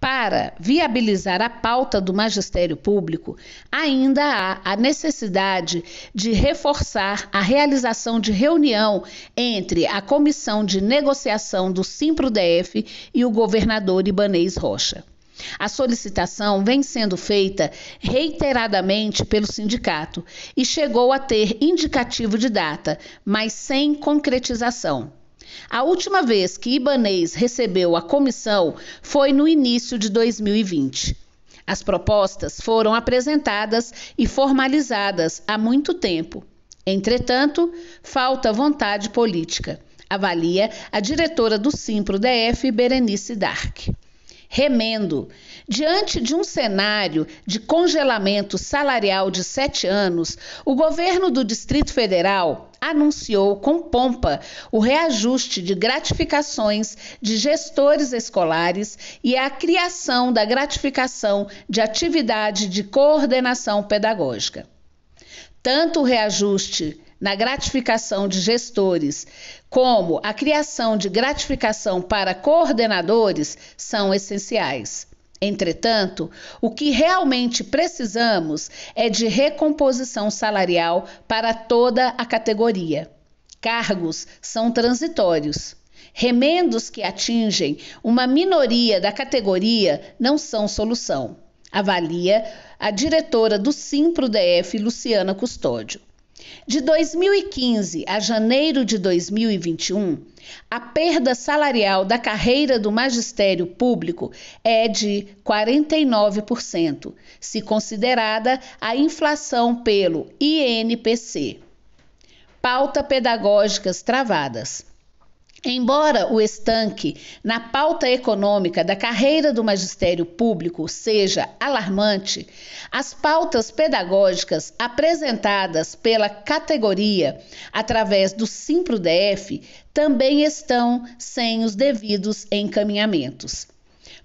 Para viabilizar a pauta do magistério público, ainda há a necessidade de reforçar a realização de reunião entre a comissão de negociação do SIMPRO-DF e o governador Ibanês Rocha. A solicitação vem sendo feita reiteradamente pelo sindicato e chegou a ter indicativo de data, mas sem concretização. A última vez que Ibanês recebeu a comissão foi no início de 2020. As propostas foram apresentadas e formalizadas há muito tempo. Entretanto, falta vontade política, avalia a diretora do Simpro DF, Berenice Dark. Remendo. Diante de um cenário de congelamento salarial de sete anos, o governo do Distrito Federal anunciou com pompa o reajuste de gratificações de gestores escolares e a criação da gratificação de atividade de coordenação pedagógica. Tanto o reajuste na gratificação de gestores, como a criação de gratificação para coordenadores, são essenciais. Entretanto, o que realmente precisamos é de recomposição salarial para toda a categoria. Cargos são transitórios. Remendos que atingem uma minoria da categoria não são solução, avalia a diretora do SIMPRO-DF, Luciana Custódio. De 2015 a janeiro de 2021, a perda salarial da carreira do magistério público é de 49%, se considerada a inflação pelo INPC. Pauta Pedagógicas Travadas. Embora o estanque na pauta econômica da carreira do magistério público seja alarmante, as pautas pedagógicas apresentadas pela categoria através do SimproDF também estão sem os devidos encaminhamentos.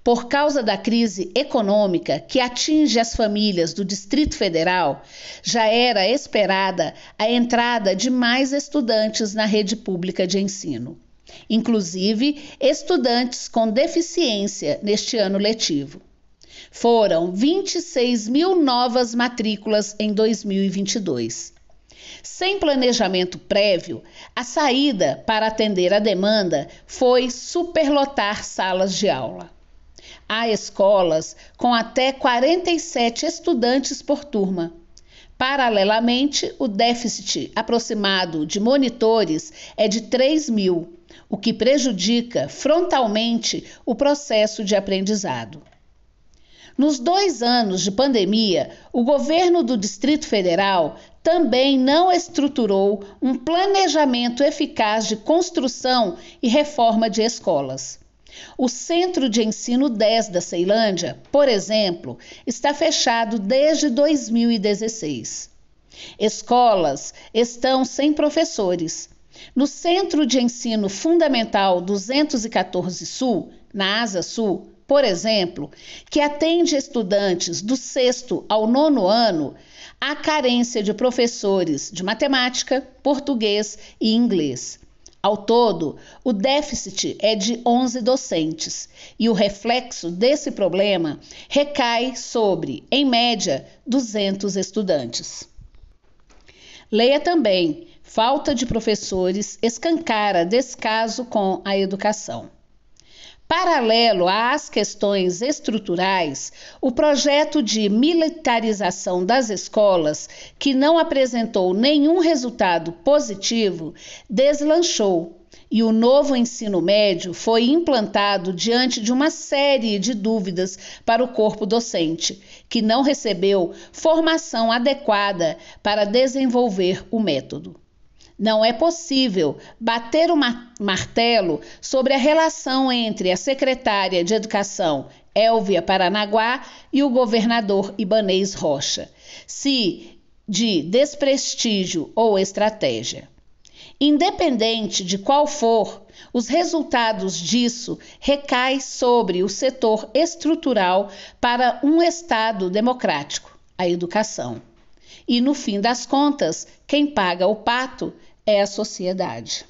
Por causa da crise econômica que atinge as famílias do Distrito Federal, já era esperada a entrada de mais estudantes na rede pública de ensino inclusive estudantes com deficiência, neste ano letivo. Foram 26 mil novas matrículas em 2022. Sem planejamento prévio, a saída para atender a demanda foi superlotar salas de aula. Há escolas com até 47 estudantes por turma. Paralelamente, o déficit aproximado de monitores é de 3 mil o que prejudica frontalmente o processo de aprendizado. Nos dois anos de pandemia, o governo do Distrito Federal também não estruturou um planejamento eficaz de construção e reforma de escolas. O Centro de Ensino 10 da Ceilândia, por exemplo, está fechado desde 2016. Escolas estão sem professores no Centro de Ensino Fundamental 214 Sul, na Asa Sul, por exemplo, que atende estudantes do sexto ao nono ano, há carência de professores de matemática, português e inglês. Ao todo, o déficit é de 11 docentes e o reflexo desse problema recai sobre, em média, 200 estudantes. Leia também falta de professores escancara descaso com a educação. Paralelo às questões estruturais, o projeto de militarização das escolas, que não apresentou nenhum resultado positivo, deslanchou e o novo ensino médio foi implantado diante de uma série de dúvidas para o corpo docente, que não recebeu formação adequada para desenvolver o método. Não é possível bater o martelo sobre a relação entre a secretária de Educação, Elvia Paranaguá, e o governador Ibanês Rocha, se de desprestígio ou estratégia. Independente de qual for, os resultados disso recaem sobre o setor estrutural para um Estado democrático, a educação. E no fim das contas, quem paga o pato é a sociedade.